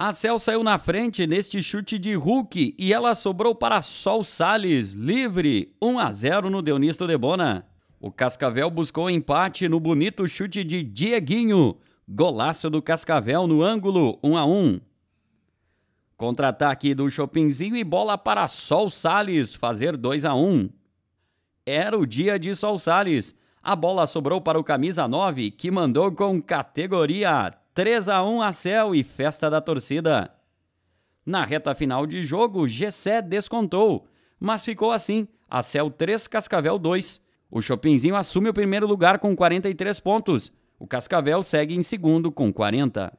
A Cel saiu na frente neste chute de Hulk e ela sobrou para Sol Sales, livre, 1 a 0 no Deunício Debona. O Cascavel buscou empate no bonito chute de Dieguinho, golaço do Cascavel no ângulo, 1 a 1. Contra-ataque do Chopinzinho e bola para Sol Sales fazer 2 a 1. Era o dia de Sol Sales. A bola sobrou para o camisa 9, que mandou com categoria 3 a 1 a céu e festa da torcida. Na reta final de jogo, Gessé descontou, mas ficou assim: a céu 3, Cascavel 2. O Chopinzinho assume o primeiro lugar com 43 pontos. O Cascavel segue em segundo com 40.